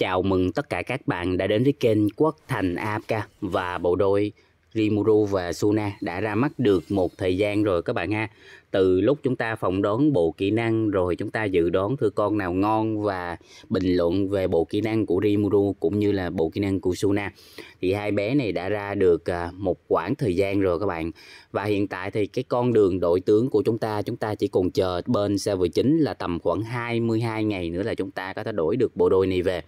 Chào mừng tất cả các bạn đã đến với kênh Quốc Thành AFK và bộ đôi Rimuru và Suna đã ra mắt được một thời gian rồi các bạn ha. Từ lúc chúng ta phỏng đoán bộ kỹ năng rồi chúng ta dự đoán thưa con nào ngon và bình luận về bộ kỹ năng của Rimuru cũng như là bộ kỹ năng của Suna. Thì hai bé này đã ra được à, một quãng thời gian rồi các bạn. Và hiện tại thì cái con đường đội tướng của chúng ta chúng ta chỉ còn chờ bên server chính là tầm khoảng 22 ngày nữa là chúng ta có thể đổi được bộ đôi này về.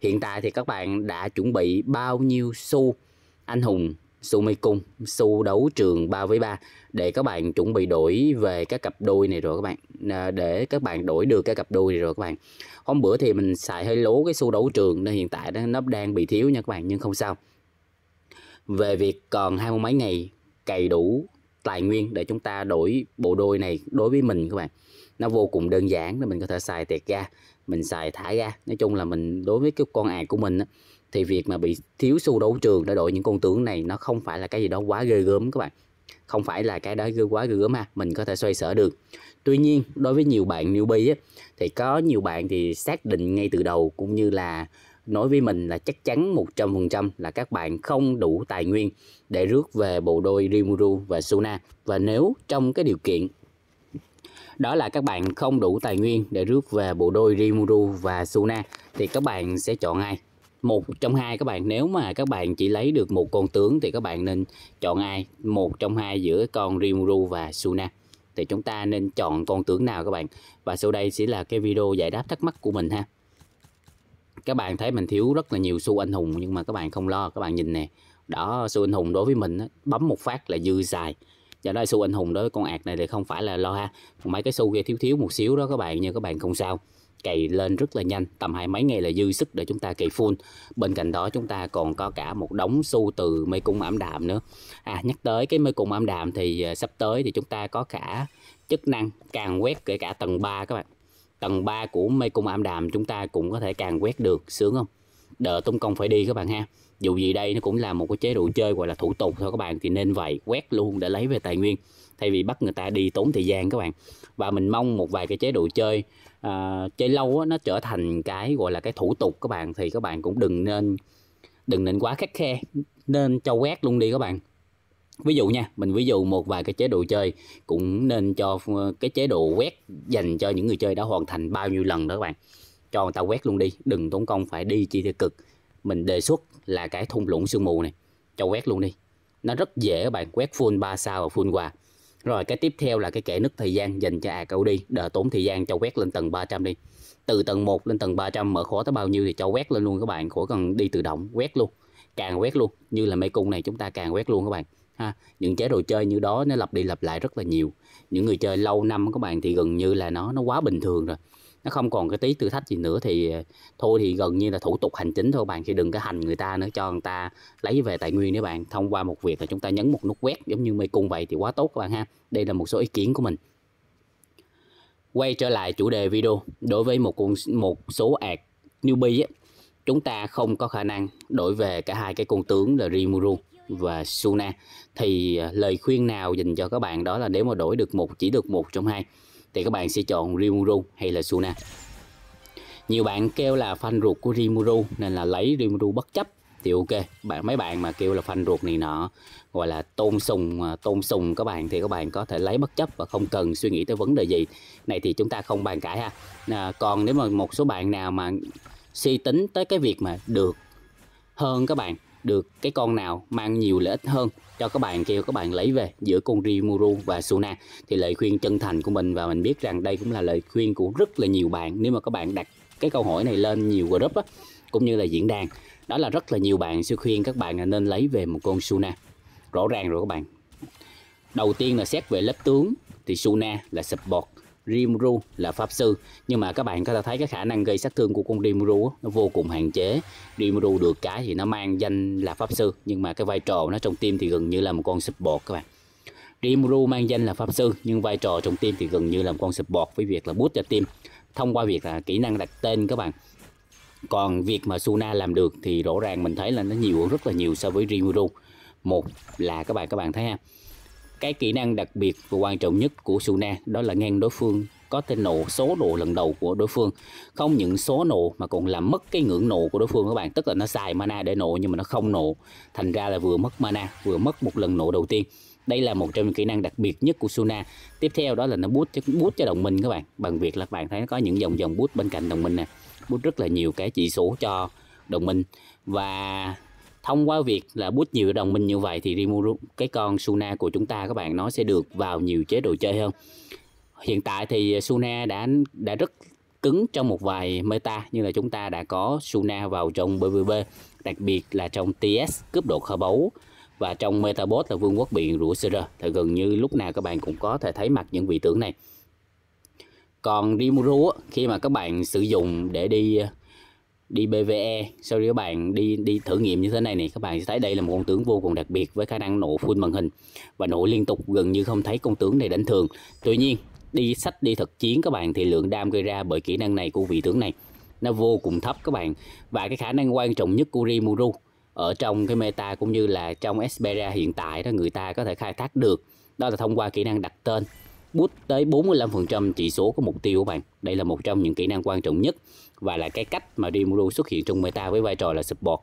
Hiện tại thì các bạn đã chuẩn bị bao nhiêu xu anh hùng Sumikun, Su đấu trường 3 với 3 để các bạn chuẩn bị đổi về các cặp đôi này rồi các bạn à, để các bạn đổi được các cặp đôi này rồi các bạn hôm bữa thì mình xài hơi lố cái su đấu trường nên hiện tại nó đang bị thiếu nha các bạn nhưng không sao về việc còn hai mươi mấy ngày cày đủ tài nguyên để chúng ta đổi bộ đôi này đối với mình các bạn nó vô cùng đơn giản để mình có thể xài tẹt ra, mình xài thả ra. nói chung là mình đối với cái con ạc của mình á, thì việc mà bị thiếu xu đấu trường để đội những con tướng này nó không phải là cái gì đó quá ghê gớm các bạn không phải là cái đó ghê quá ghê gớm ha mình có thể xoay sở được tuy nhiên đối với nhiều bạn newbie á, thì có nhiều bạn thì xác định ngay từ đầu cũng như là nói với mình là chắc chắn 100% là các bạn không đủ tài nguyên để rước về bộ đôi Rimuru và Suna và nếu trong cái điều kiện đó là các bạn không đủ tài nguyên để rước về bộ đôi Rimuru và Suna thì các bạn sẽ chọn ai một trong hai các bạn nếu mà các bạn chỉ lấy được một con tướng thì các bạn nên chọn ai một trong hai giữa con Rimuru và Suna thì chúng ta nên chọn con tướng nào các bạn và sau đây sẽ là cái video giải đáp thắc mắc của mình ha các bạn thấy mình thiếu rất là nhiều xu anh hùng nhưng mà các bạn không lo các bạn nhìn nè đó xu anh hùng đối với mình bấm một phát là dư dài do đó xu anh hùng đối với con ạt này thì không phải là lo ha mấy cái xu kia thiếu thiếu một xíu đó các bạn nhưng các bạn không sao cày lên rất là nhanh tầm hai mấy ngày là dư sức để chúng ta cày full bên cạnh đó chúng ta còn có cả một đống xu từ mê cung ảm đạm nữa à nhắc tới cái mê cung ảm đạm thì à, sắp tới thì chúng ta có cả chức năng càng quét kể cả tầng 3 các bạn tầng 3 của mê cung ảm đạm chúng ta cũng có thể càng quét được sướng không đợi tung công phải đi các bạn ha dù gì đây nó cũng là một cái chế độ chơi gọi là thủ tục thôi các bạn thì nên vậy quét luôn để lấy về tài nguyên thay vì bắt người ta đi tốn thời gian các bạn và mình mong một vài cái chế độ chơi à, chơi lâu á, nó trở thành cái gọi là cái thủ tục các bạn thì các bạn cũng đừng nên đừng nên quá khắc khe nên cho quét luôn đi các bạn ví dụ nha mình ví dụ một vài cái chế độ chơi cũng nên cho ờ, cái chế độ quét dành cho những người chơi đã hoàn thành bao nhiêu lần đó các bạn cho người ta quét luôn đi đừng tốn công phải đi chi tiêu cực mình đề xuất là cái thung lũng sương mù này cho quét luôn đi nó rất dễ các bạn quét full 3 sao và full quà rồi cái tiếp theo là cái kẻ nứt thời gian dành cho à đi, đỡ tốn thời gian cho quét lên tầng 300 đi từ tầng 1 lên tầng 300 mở khó tới bao nhiêu thì cho quét lên luôn các bạn khỏi cần đi tự động quét luôn càng quét luôn như là mê cung này chúng ta càng quét luôn các bạn ha những chế đồ chơi như đó nó lặp đi lặp lại rất là nhiều những người chơi lâu năm các bạn thì gần như là nó nó quá bình thường rồi nó không còn cái tí thử thách gì nữa thì ờ, thôi thì gần như là thủ tục hành chính thôi bạn thì đừng có hành người ta nữa cho người ta lấy về tài nguyên đấy bạn thông qua một việc là chúng ta nhấn một nút quét giống như mê cung vậy thì quá tốt các bạn ha đây là một số ý kiến của mình quay trở lại chủ đề video đối với một con một số ạc newbie ấy, chúng ta không có khả năng đổi về cả hai cái con tướng là Rimuru và Suna thì ờ, lời khuyên nào dành cho các bạn đó là nếu mà đổi được một chỉ được một trong hai thì các bạn sẽ chọn Rimuru hay là Suna. Nhiều bạn kêu là fan ruột của Rimuru nên là lấy Rimuru bất chấp thì ok. Bạn mấy bạn mà kêu là fan ruột này nọ gọi là tôn sùng à, tôn sùng các bạn thì các bạn có thể lấy bất chấp và không cần suy nghĩ tới vấn đề gì. Này thì chúng ta không bàn cãi ha. À, còn nếu mà một số bạn nào mà suy tính tới cái việc mà được hơn các bạn được cái con nào mang nhiều lợi ích hơn cho các bạn kêu các bạn lấy về giữa con Rimuru và Suna thì lời khuyên chân thành của mình và mình biết rằng đây cũng là lời khuyên của rất là nhiều bạn nếu mà các bạn đặt cái câu hỏi này lên nhiều group á, cũng như là diễn đàn đó là rất là nhiều bạn sẽ khuyên các bạn là nên lấy về một con Suna rõ ràng rồi các bạn đầu tiên là xét về lớp tướng thì Suna là support Rimuru là pháp sư nhưng mà các bạn có thể thấy cái khả năng gây sát thương của con Rimuru nó vô cùng hạn chế Rimuru được cái thì nó mang danh là pháp sư nhưng mà cái vai trò nó trong team thì gần như là một con support các bạn Rimuru mang danh là pháp sư nhưng vai trò trong team thì gần như là một con support với việc là bút cho team thông qua việc là kỹ năng đặt tên các bạn còn việc mà Suna làm được thì rõ ràng mình thấy là nó nhiều rất là nhiều so với Rimuru một là các bạn các bạn thấy ha cái kỹ năng đặc biệt và quan trọng nhất của Suna đó là ngang đối phương có thể nổ số nộ lần đầu của đối phương không những số nổ mà còn làm mất cái ngưỡng nổ của đối phương các bạn tức là nó xài mana để nổ nhưng mà nó không nổ thành ra là vừa mất mana vừa mất một lần nổ đầu tiên đây là một trong những kỹ năng đặc biệt nhất của Suna tiếp theo đó là nó bút cho bút cho đồng minh các bạn bằng việc là các bạn thấy nó có những dòng dòng bút bên cạnh đồng minh nè bút rất là nhiều cái chỉ số cho đồng minh và thông qua việc là bút nhiều đồng minh như vậy thì Rimuru cái con Suna của chúng ta các bạn nó sẽ được vào nhiều chế độ chơi hơn hiện tại thì Suna đã đã rất cứng trong một vài meta như là chúng ta đã có Suna vào trong BBB đặc biệt là trong TS cướp độ kho báu và trong Metabot là Vương quốc biển rủa CR thì gần như lúc nào các bạn cũng có thể thấy mặt những vị tướng này còn Rimuru khi mà các bạn sử dụng để đi đi BVE sau khi các bạn đi đi thử nghiệm như thế này này các bạn sẽ thấy đây là một con tướng vô cùng đặc biệt với khả năng nổ full màn hình và nổ liên tục gần như không thấy con tướng này đánh thường tuy nhiên đi sách đi thực chiến các bạn thì lượng đam gây ra bởi kỹ năng này của vị tướng này nó vô cùng thấp các bạn và cái khả năng quan trọng nhất của Rimuru ở trong cái meta cũng như là trong Espera hiện tại đó người ta có thể khai thác được đó là thông qua kỹ năng đặt tên bút tới 45% chỉ số của mục tiêu của bạn. Đây là một trong những kỹ năng quan trọng nhất và là cái cách mà Rimuru xuất hiện trong meta với vai trò là support.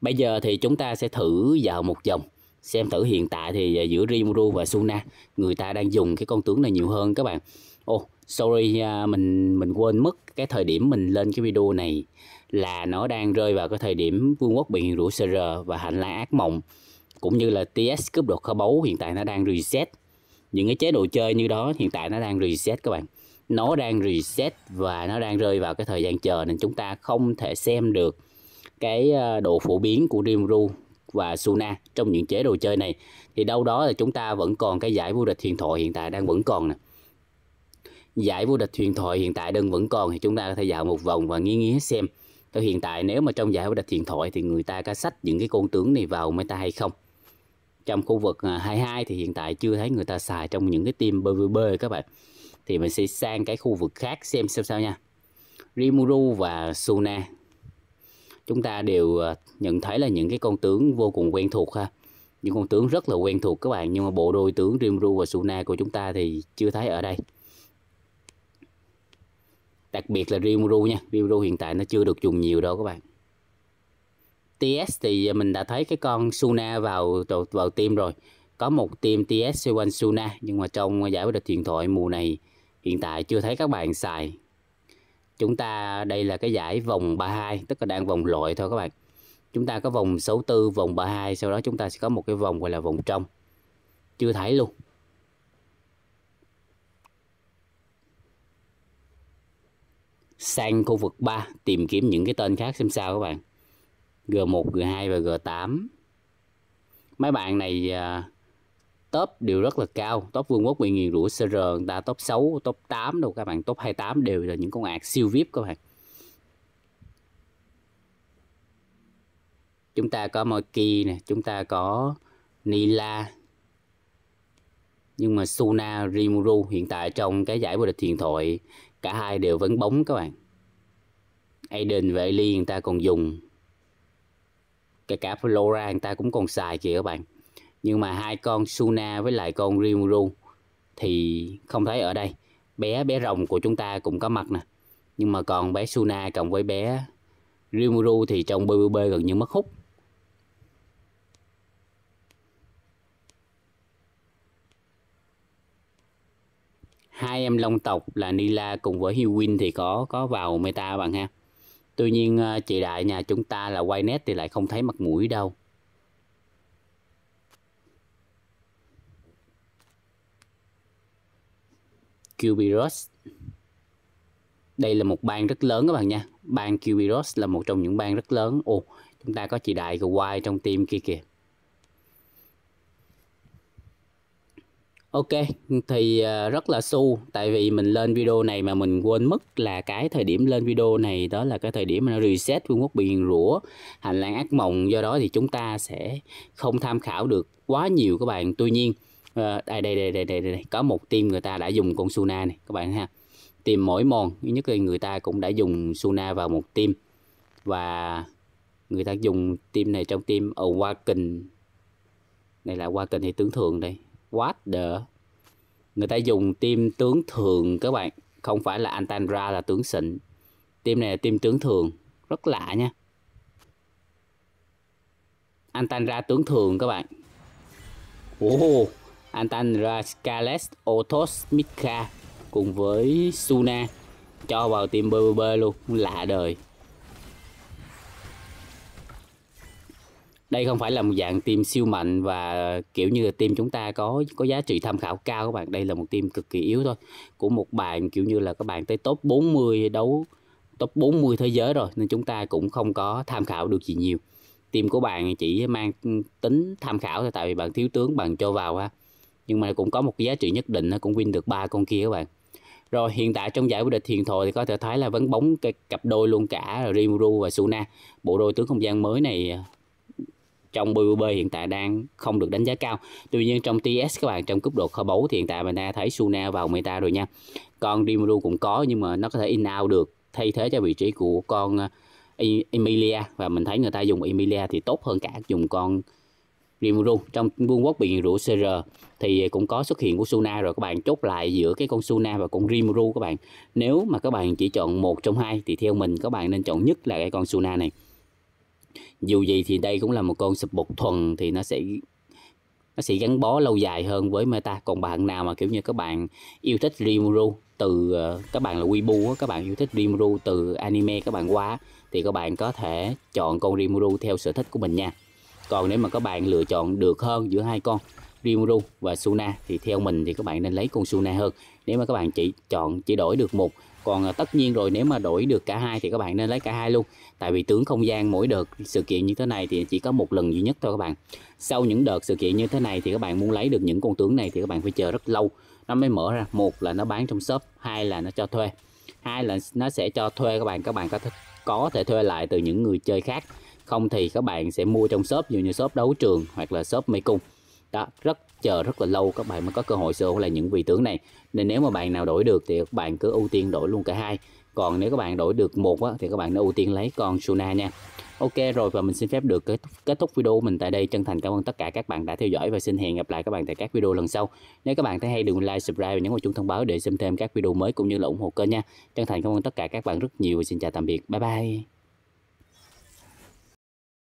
Bây giờ thì chúng ta sẽ thử vào một dòng xem thử hiện tại thì giữa Rimuru và Suna người ta đang dùng cái con tướng này nhiều hơn các bạn. Ồ, oh, sorry à, mình mình quên mất cái thời điểm mình lên cái video này là nó đang rơi vào cái thời điểm Vương quốc bị rủ CR và hành lang ác mộng cũng như là TS cướp đột kho báu hiện tại nó đang reset những cái chế độ chơi như đó hiện tại nó đang reset các bạn nó đang reset và nó đang rơi vào cái thời gian chờ nên chúng ta không thể xem được cái ờ, độ phổ biến của Rimuru và Suna trong những chế độ chơi này thì đâu đó là chúng ta vẫn còn cái giải vô địch huyền thoại hiện tại đang vẫn còn nè giải vô địch huyền thoại hiện tại đang vẫn còn thì chúng ta có thể dạo một vòng và nghĩ nghĩ xem tới hiện tại nếu mà trong giải vô địch huyền thoại thì người ta có sách những cái con tướng này vào meta hay không trong khu vực 22 à, thì hiện tại chưa thấy người ta xài trong những cái team PvP các bạn thì mình sẽ sang cái khu vực khác xem xem sao nha Rimuru và Suna chúng ta đều à, nhận thấy là những cái con tướng vô cùng quen thuộc ha những con tướng rất là quen thuộc các bạn nhưng mà bộ đôi tướng Rimuru và Suna của chúng ta thì chưa thấy ở đây đặc biệt là Rimuru nha Rimuru hiện tại nó chưa được dùng nhiều đâu các bạn TS thì mình đã thấy cái con Suna vào vào team rồi có một team TS1 Suna nhưng mà trong giải vô địch huyền thoại mùa này hiện tại chưa thấy các bạn xài chúng ta đây là cái giải vòng 32 tức là đang vòng loại thôi các bạn chúng ta có vòng 64 vòng 32 sau đó chúng ta sẽ có một cái vòng gọi là vòng trong chưa thấy luôn sang khu vực 3 tìm kiếm những cái tên khác xem sao các bạn G1, G2 và G8 Mấy bạn này à, top đều rất là cao top Vương quốc bị nghiền rủa CR người ta top 6, top 8 đâu các bạn top 28 đều là những con ạc siêu VIP các bạn chúng ta có Moki nè chúng ta có Nila nhưng mà Suna Rimuru hiện tại trong cái giải vô địch huyền thoại cả hai đều vẫn bóng các bạn Aiden và Ellie người ta còn dùng kể cả Flora người ta cũng còn xài kìa các bạn nhưng mà hai con Suna với lại con Rimuru thì không thấy ở đây bé bé rồng của chúng ta cũng có mặt nè nhưng mà còn bé Suna cộng với bé Rimuru thì trong BBB gần như mất hút hai em long tộc là Nila cùng với Hewin thì có có vào meta bạn ha Tuy nhiên ờ, chị đại nhà chúng ta là quay nét thì lại không thấy mặt mũi đâu. Cubirus. Đây là một bang rất lớn các bạn nha. Bang Cubirus là một trong những bang rất lớn. Ồ, chúng ta có chị đại của Y trong tim kia kìa. Ok, thì ờ, rất là su Tại vì mình lên video này mà mình quên mất là cái thời điểm lên video này Đó là cái thời điểm mà nó reset Vương quốc biển rủa Hành lang ác mộng Do đó thì chúng ta sẽ không tham khảo được quá nhiều các bạn Tuy nhiên, ờ, đây, đây, đây, đây, đây, đây. có một team người ta đã dùng con Suna này các bạn ha tìm mỗi mòn, nhất là người ta cũng đã dùng Suna vào một team Và người ta dùng team này trong team ở ờ, Wacken Này là Wacken thì tướng thường đây what the người ta dùng tim tướng thường các bạn không phải là Antandra là tướng xịn tim này là tim tướng thường rất lạ nha Antandra tướng thường các bạn oh, Antandra Scarlet Otos Mika cùng với Suna cho vào team BBB luôn lạ đời đây không phải là một dạng tim siêu mạnh và kiểu như là tim chúng ta có có giá trị tham khảo cao các bạn đây là một tim cực kỳ yếu thôi của một bạn kiểu như là các bạn tới top 40 đấu top 40 thế giới rồi nên chúng ta cũng không có tham khảo được gì nhiều tim của bạn chỉ mang tính tham khảo thôi tại vì bạn thiếu tướng bằng cho vào ha nhưng mà cũng có một cái giá trị nhất định nó cũng win được ba con kia các bạn rồi hiện tại trong giải vô địch hiện thồi thì có thể thấy là vẫn bóng cái cặp đôi luôn cả Rimuru và Suna bộ đôi tướng không gian mới này trong bbb hiện tại đang không được đánh giá cao tuy nhiên trong TS các bạn trong cấp độ kho báu thì hiện tại mình đã thấy Suna vào meta rồi nha con Rimuru cũng có nhưng mà nó có thể in out được thay thế cho vị trí của con uh, e- Emilia và mình thấy người ta dùng Emilia thì tốt hơn cả dùng con Rimuru trong Vương quốc bị rượu CR thì cũng có xuất hiện của Suna rồi các bạn chốt lại giữa cái con Suna và con Rimuru các bạn nếu mà các bạn chỉ chọn một trong hai thì theo mình các bạn nên chọn nhất là cái con Suna này dù gì thì đây cũng là một con support thuần thì nó sẽ nó sẽ gắn bó lâu dài hơn với meta còn bạn nào mà kiểu như các bạn yêu thích Rimuru từ ờ, các bạn là Weibo các bạn yêu thích Rimuru từ anime các bạn quá thì các bạn có thể chọn con Rimuru theo sở thích của mình nha còn nếu mà các bạn lựa chọn được hơn giữa hai con Rimuru và Suna thì theo mình thì các bạn nên lấy con Suna hơn nếu mà các bạn chỉ chọn chỉ đổi được một còn à, tất nhiên rồi nếu mà đổi được cả hai thì các bạn nên lấy cả hai luôn tại vì tướng không gian mỗi đợt sự kiện như thế này thì chỉ có một lần duy nhất thôi các bạn sau những đợt sự kiện như thế này thì các bạn muốn lấy được những con tướng này thì các bạn phải chờ rất lâu nó mới mở ra một là nó bán trong shop hai là nó cho thuê hai là nó sẽ cho thuê các bạn các bạn có thể có thể thuê lại từ những người chơi khác không thì các bạn sẽ mua trong shop dù như shop đấu trường hoặc là shop mê cung đó rất chờ rất là lâu các bạn mới có cơ hội sở hữu lại những vị tướng này nên nếu mà bạn nào đổi được thì các bạn cứ ưu tiên đổi luôn cả hai còn nếu các bạn đổi được một á, thì các bạn nên ưu tiên lấy con Suna nha Ok rồi và mình xin phép được kết, kết thúc video mình tại đây chân thành cảm ơn tất cả các bạn đã theo dõi và xin hẹn gặp lại các bạn tại các video lần sau nếu các bạn thấy hay đừng like subscribe và nhấn vào chuông thông báo để xem thêm các video mới cũng như là ủng hộ kênh nha chân thành cảm ơn tất cả các bạn rất nhiều và xin chào tạm biệt bye bye